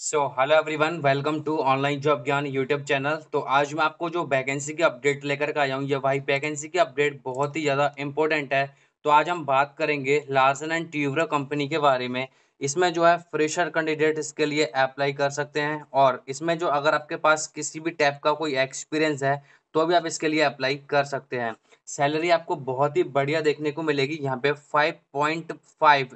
so hello everyone welcome to online job Gyan YouTube channel तो आज मैं आपको जो वैकेंसी की अपडेट लेकर के आया हूँ ये भाई वैकेंसी की अपडेट बहुत ही ज़्यादा इंपॉर्टेंट है तो आज हम बात करेंगे लार्सन एंड ट्यूब्रो कंपनी के बारे में इसमें जो है फ्रेशर कैंडिडेट इसके लिए अप्लाई कर सकते हैं और इसमें जो अगर आपके पास किसी भी टाइप का कोई एक्सपीरियंस है तो भी आप इसके लिए अप्लाई कर सकते हैं सैलरी आपको बहुत ही बढ़िया देखने को मिलेगी यहाँ पे 5.5 पॉइंट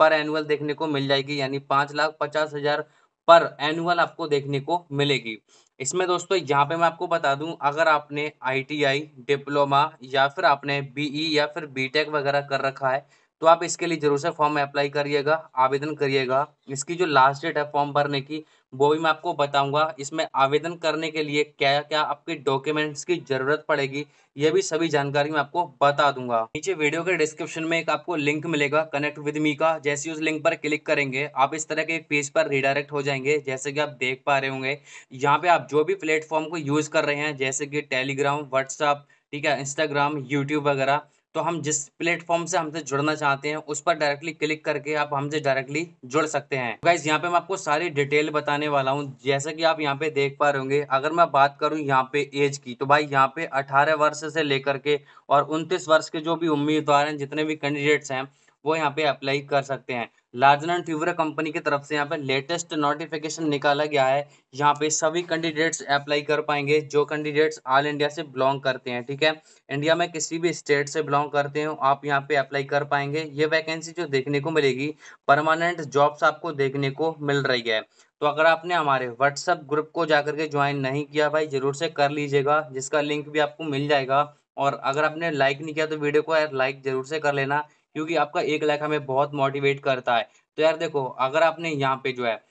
पर एनुअल देखने को मिल जाएगी यानी पाँच लाख पचास हज़ार पर एनुअल आपको देखने को मिलेगी इसमें दोस्तों यहाँ पे मैं आपको बता दूं अगर आपने आईटीआई डिप्लोमा या फिर आपने बीई e या फिर बीटेक वगैरह कर रखा है तो आप इसके लिए जरूर से फॉर्म अप्लाई करिएगा आवेदन करिएगा इसकी जो लास्ट डेट है फॉर्म भरने की वो भी मैं आपको बताऊंगा इसमें आवेदन करने के लिए क्या क्या आपके डॉक्यूमेंट्स की जरूरत पड़ेगी ये भी सभी जानकारी मैं आपको बता दूंगा नीचे वीडियो के डिस्क्रिप्शन में एक आपको लिंक मिलेगा कनेक्ट विद मी का जैसे उस लिंक पर क्लिक करेंगे आप इस तरह के एक पेज पर रिडायरेक्ट हो जाएंगे जैसे कि आप देख पा रहे होंगे यहाँ पे आप जो भी प्लेटफॉर्म को यूज कर रहे हैं जैसे कि टेलीग्राम व्हाट्सअप ठीक है इंस्टाग्राम यूट्यूब वगैरह तो हम जिस प्लेटफॉर्म से हमसे जुड़ना चाहते हैं उस पर डायरेक्टली क्लिक करके आप हमसे डायरेक्टली जुड़ सकते हैं गाइज तो यहाँ पे मैं आपको सारी डिटेल बताने वाला हूँ जैसा कि आप यहाँ पे देख पा रहे होंगे अगर मैं बात करूँ यहाँ पे एज की तो भाई यहाँ पे अठारह वर्ष से लेकर के और उनतीस वर्ष के जो भी उम्मीदवार हैं जितने भी कैंडिडेट्स हैं वो यहाँ पे अप्लाई कर सकते हैं लार्जन एंड ट्यूबरा कंपनी की तरफ से यहाँ पे लेटेस्ट नोटिफिकेशन निकाला गया है यहाँ पे सभी कैंडिडेट्स अप्लाई कर पाएंगे जो कैंडिडेट्स ऑल इंडिया से बिलोंग करते हैं ठीक है इंडिया में किसी भी स्टेट से बिलोंग करते हो आप यहाँ पे अप्लाई कर पाएंगे ये वैकेंसी जो देखने को मिलेगी परमानेंट जॉब्स आपको देखने को मिल रही है तो अगर आपने हमारे व्हाट्सएप ग्रुप को जाकर के ज्वाइन नहीं किया भाई जरूर से कर लीजिएगा जिसका लिंक भी आपको मिल जाएगा और अगर आपने लाइक नहीं किया तो वीडियो को यार लाइक जरूर से कर लेना क्योंकि आपका एक लाइक हमें बहुत मोटिवेट करता है तो यार देखो अगर आपने यहाँ पे जो है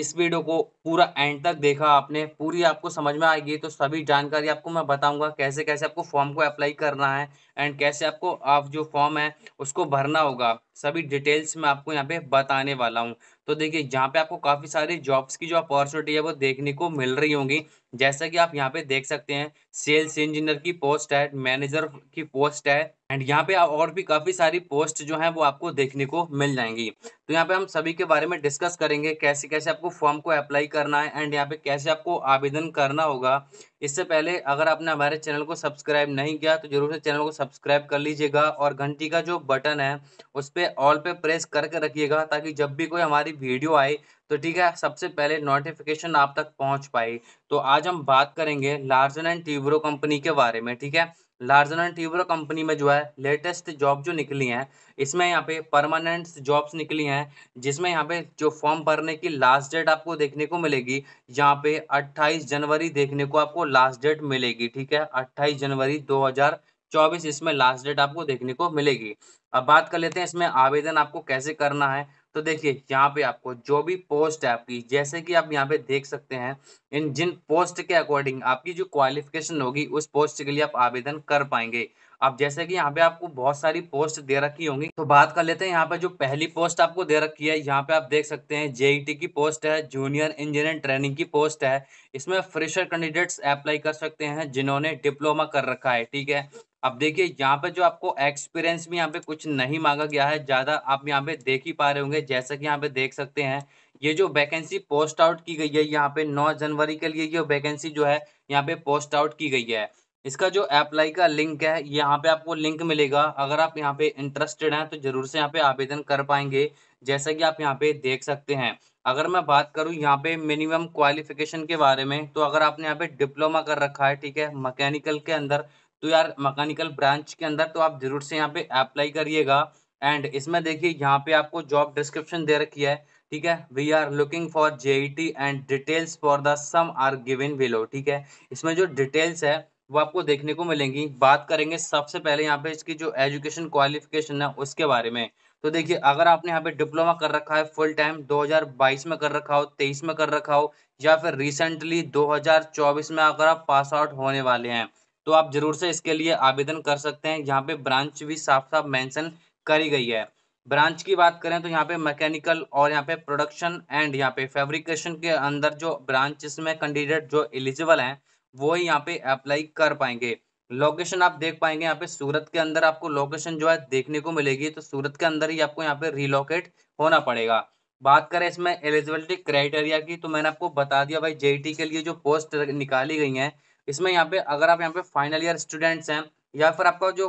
इस वीडियो को पूरा एंड तक देखा आपने पूरी आपको समझ में आएगी तो सभी जानकारी आपको मैं बताऊंगा कैसे कैसे आपको फॉर्म को अप्लाई करना है एंड कैसे आपको आप जो फॉर्म है उसको भरना होगा सभी डिटेल्स में आपको यहाँ पे बताने वाला हूँ तो देखिए यहाँ पे आपको काफ़ी सारी जॉब्स की जो अपॉर्चुनिटी है वो देखने को मिल रही होंगी जैसा कि आप यहाँ पे देख सकते हैं सेल्स इंजीनियर की पोस्ट है मैनेजर की पोस्ट है एंड यहाँ पे और भी काफ़ी सारी पोस्ट जो है वो आपको देखने को मिल जाएंगी तो यहाँ पे हम सभी के बारे में डिस्कस करेंगे कैसे कैसे आपको फॉर्म को अप्लाई करना है एंड यहाँ पे कैसे आपको आवेदन करना होगा इससे पहले अगर आपने हमारे चैनल को सब्सक्राइब नहीं किया तो जरूर से चैनल को सब्सक्राइब कर लीजिएगा और घंटी का जो बटन है उस पर पे ऑल पे प्रेस करके रखिएगा ताकि जब भी कोई हमारी वीडियो आए तो ठीक है सबसे पहले नोटिफिकेशन आप तक पहुंच पाए तो आज हम बात करेंगे लार्जन एंड टीब्रो कंपनी के बारे में ठीक है लार्जन एंड टीब्रो कंपनी में जो है लेटेस्ट जॉब जो निकली हैं इसमें यहाँ पे परमानेंट जॉब्स निकली हैं जिसमें यहाँ पे जो फॉर्म भरने की लास्ट डेट आपको देखने को मिलेगी यहाँ पे 28 जनवरी देखने को आपको लास्ट डेट मिलेगी ठीक है 28 जनवरी 2000 चौबीस इसमें लास्ट डेट आपको देखने को मिलेगी अब बात कर लेते हैं इसमें आवेदन आपको कैसे करना है तो देखिए यहाँ पे आपको जो भी पोस्ट है आपकी जैसे कि आप यहाँ पे देख सकते हैं इन जिन पोस्ट के अकॉर्डिंग आपकी जो क्वालिफिकेशन होगी उस पोस्ट के लिए आप आवेदन कर पाएंगे अब जैसे कि यहाँ पे आपको बहुत सारी पोस्ट दे रखी होंगी तो बात कर लेते हैं यहाँ पे जो पहली पोस्ट आपको दे रखी है यहाँ पे आप देख सकते हैं जेईटी e की पोस्ट है जूनियर इंजीनियर ट्रेनिंग की पोस्ट है इसमें फ्रेशर कैंडिडेट्स अप्लाई कर सकते हैं जिन्होंने डिप्लोमा कर रखा है ठीक है अब देखिए यहाँ पे जो आपको एक्सपीरियंस भी यहाँ पे कुछ नहीं मांगा गया है ज़्यादा आप यहाँ पे देख ही पा रहे होंगे जैसा कि यहाँ पे देख सकते हैं ये जो वैकेंसी पोस्ट आउट की गई है यहाँ पे 9 जनवरी के लिए ये वैकेंसी जो है यहाँ पे पोस्ट आउट की गई है इसका जो अप्लाई का लिंक है यहाँ पे आपको लिंक मिलेगा अगर आप यहाँ पे इंटरेस्टेड हैं तो जरूर से यहाँ पे आवेदन कर पाएंगे जैसा कि आप यहाँ पे देख सकते हैं अगर मैं बात करूँ यहाँ पे मिनिमम क्वालिफिकेशन के बारे में तो अगर आपने यहाँ पे डिप्लोमा कर रखा है ठीक है मकैनिकल के अंदर तो यार मकानिकल ब्रांच के अंदर तो आप जरूर से यहाँ पे अप्लाई करिएगा एंड इसमें देखिए यहाँ पे आपको जॉब डिस्क्रिप्शन दे रखी है ठीक है we are looking for T and details for the some are given below ठीक है इसमें जो डिटेल्स है वो आपको देखने को मिलेंगी बात करेंगे सबसे पहले यहाँ पे इसकी जो एजुकेशन क्वालिफिकेशन है उसके बारे में तो देखिए अगर आपने यहाँ पे डिप्लोमा कर रखा है फुल टाइम 2022 में कर रखा हो 23 में कर रखा हो या फिर रिसेंटली 2024 में अगर आप पास आउट होने वाले हैं तो आप जरूर से इसके लिए आवेदन कर सकते हैं यहाँ पे ब्रांच भी साफ साफ मेंशन करी गई है ब्रांच की बात करें तो यहाँ पे मैकेनिकल और यहाँ पे प्रोडक्शन एंड यहाँ पे फैब्रिकेशन के अंदर जो ब्रांचेस में कैंडिडेट जो एलिजिबल हैं वो ही यहाँ पे अप्लाई कर पाएंगे लोकेशन आप देख पाएंगे यहाँ पे सूरत के अंदर आपको लोकेशन जो है देखने को मिलेगी तो सूरत के अंदर ही आपको यहाँ पे रिलोकेट होना पड़ेगा बात करें इसमें एलिजिबिलिटी क्राइटेरिया की तो मैंने आपको बता दिया भाई जेईटी के लिए जो पोस्ट निकाली गई हैं इसमें यहाँ पे अगर आप यहाँ पे फाइनल ईयर स्टूडेंट्स हैं या फिर आपका जो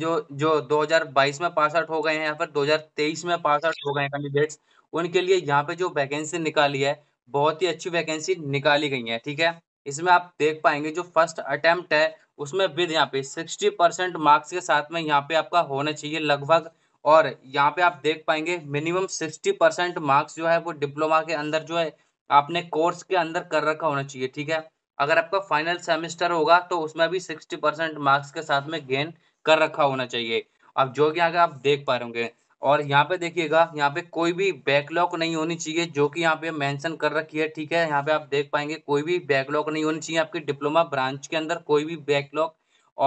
जो जो 2022 में पास आउट हो गए हैं या फिर 2023 में पास आउट हो गए हैं कैंडिडेट्स उनके लिए यहाँ पे जो वैकेंसी निकाली है बहुत ही अच्छी वैकेंसी निकाली गई है ठीक है इसमें आप देख पाएंगे जो फर्स्ट अटेम्प्ट है उसमें विद यहाँ पे सिक्सटी परसेंट मार्क्स के साथ में यहाँ पे आपका होना चाहिए लगभग और यहाँ पे आप देख पाएंगे मिनिमम सिक्सटी परसेंट मार्क्स जो है वो डिप्लोमा के अंदर जो है आपने कोर्स के अंदर कर रखा होना चाहिए ठीक है अगर आपका फाइनल सेमेस्टर होगा तो उसमें भी सिक्सटी परसेंट मार्क्स के साथ में गेन कर रखा होना चाहिए अब जो कि आगे आप देख पा रहे होंगे और यहाँ पे देखिएगा यहाँ पे कोई भी बैकलॉग नहीं होनी चाहिए जो कि यहाँ पे मेंशन कर रखी है ठीक है यहाँ पे आप देख पाएंगे कोई भी बैकलॉग नहीं होनी चाहिए आपके डिप्लोमा ब्रांच के अंदर कोई भी बैकलॉग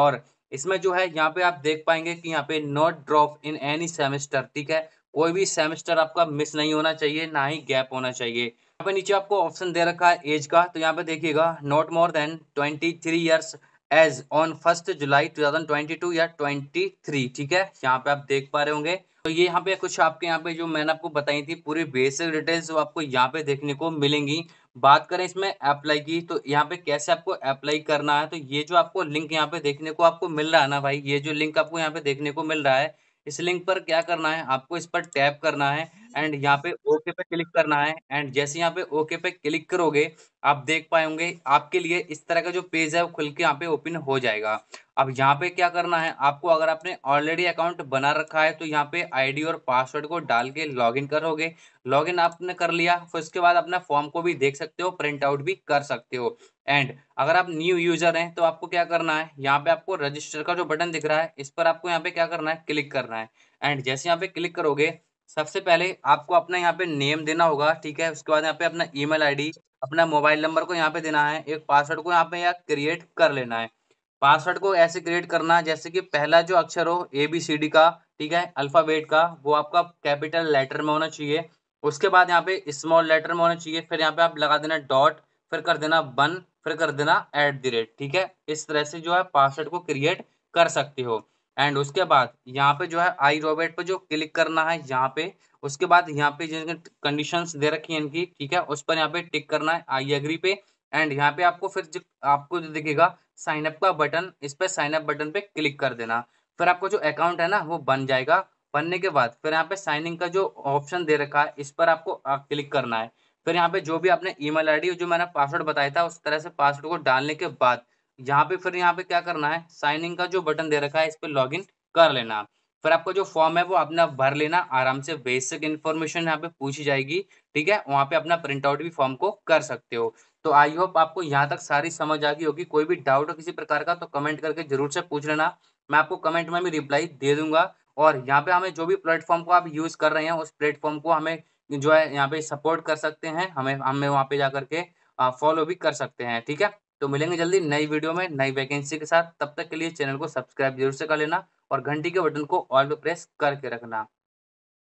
और इसमें जो है यहाँ पे आप देख पाएंगे कि यहाँ पे not drop in any semester ठीक है कोई भी सेमेस्टर आपका मिस नहीं होना चाहिए ना ही गैप होना चाहिए यहाँ पे नीचे आपको ऑप्शन दे रखा है एज का तो यहाँ पे देखिएगा not more than twenty three years age on first July 2022 या 23 ठीक है यहाँ पे आप देख पा रहे होंगे तो ये यहाँ पे कुछ आपके यहाँ पे जो मैंने आपको बताई थी पूरी बेसिक डिटेल्स आपको यहाँ पे देखने को मिलेंगी बात करें इसमें अप्लाई की तो यहाँ पे कैसे आपको अप्लाई करना है तो ये जो आपको लिंक यहाँ पे देखने को आपको मिल रहा है ना भाई ये जो लिंक आपको यहाँ पे देखने को मिल रहा है इस लिंक पर क्या करना है आपको इस पर टैप करना है एंड यहाँ पे ओके पे क्लिक करना है एंड जैसे यहाँ पे ओके पे क्लिक करोगे आप देख पाए होंगे आपके लिए इस तरह का जो पेज है वो खुल के यहाँ पे ओपन हो जाएगा अब यहाँ पे क्या करना है आपको अगर आपने ऑलरेडी अकाउंट बना रखा है तो यहाँ पे आईडी और पासवर्ड को डाल के लॉगिन करोगे लॉगिन आपने कर लिया फिर उसके बाद अपना फॉर्म को भी देख सकते हो प्रिंट आउट भी कर सकते हो एंड अगर आप न्यू यूजर हैं तो आपको क्या करना है यहाँ पे आपको रजिस्टर का जो बटन दिख रहा है इस पर आपको यहाँ पे क्या करना है क्लिक करना है एंड जैसे यहाँ पे क्लिक करोगे सबसे पहले आपको अपना यहाँ पे नेम देना होगा ठीक है उसके बाद यहाँ पे अपना ईमेल आईडी अपना मोबाइल नंबर को यहाँ पे देना है एक पासवर्ड को यहाँ पे यहाँ क्रिएट कर लेना है पासवर्ड को ऐसे क्रिएट करना जैसे कि पहला जो अक्षर हो ए बी सी डी का ठीक है अल्फ़ाबेट का वो आपका कैपिटल लेटर में होना चाहिए उसके बाद यहाँ पे स्मॉल लेटर में होना चाहिए फिर यहाँ पे आप लगा देना डॉट फिर कर देना वन फिर कर देना एट द रेट ठीक है इस तरह से जो है पासवर्ड को क्रिएट कर सकते हो एंड उसके बाद यहाँ पे जो है आई रोबोट पे जो क्लिक करना है यहाँ पे उसके बाद यहाँ पे जिनके कंडीशंस दे रखी है इनकी ठीक है उस पर यहाँ पे टिक करना है आई एग्री पे एंड यहाँ पे आपको फिर जो आपको जो दिखेगा साइन अप का बटन इस पर साइनअप बटन पे क्लिक कर देना फिर आपका जो अकाउंट है ना वो बन जाएगा बनने के बाद फिर यहाँ पे साइनिंग का जो ऑप्शन दे रखा है इस पर आपको क्लिक करना है फिर यहाँ पे जो भी आपने ईमेल आईडी जो मैंने पासवर्ड बताया था उस तरह से पासवर्ड को डालने के बाद यहाँ पे फिर यहाँ पे क्या करना है साइन इन का जो बटन दे रखा है इस पर लॉग इन कर लेना फिर आपका जो फॉर्म है वो अपना भर लेना आराम से बेसिक इन्फॉर्मेशन यहाँ पे पूछी जाएगी ठीक है वहाँ पे अपना प्रिंट आउट भी फॉर्म को कर सकते हो तो आई होप आपको यहाँ तक सारी समझ आ गई होगी कोई भी डाउट हो किसी प्रकार का तो कमेंट करके जरूर से पूछ लेना मैं आपको कमेंट में भी रिप्लाई दे दूंगा और यहाँ पे हमें जो भी प्लेटफॉर्म को आप यूज कर रहे हैं उस प्लेटफॉर्म को हमें जो है यहाँ पे सपोर्ट कर सकते हैं हमें हमें वहाँ पे जा करके फॉलो भी कर सकते हैं ठीक है तो मिलेंगे जल्दी नई वीडियो में नई वैकेंसी के साथ तब तक के लिए चैनल को सब्सक्राइब जरूर से कर लेना और घंटी के बटन को ऑल पे प्रेस करके रखना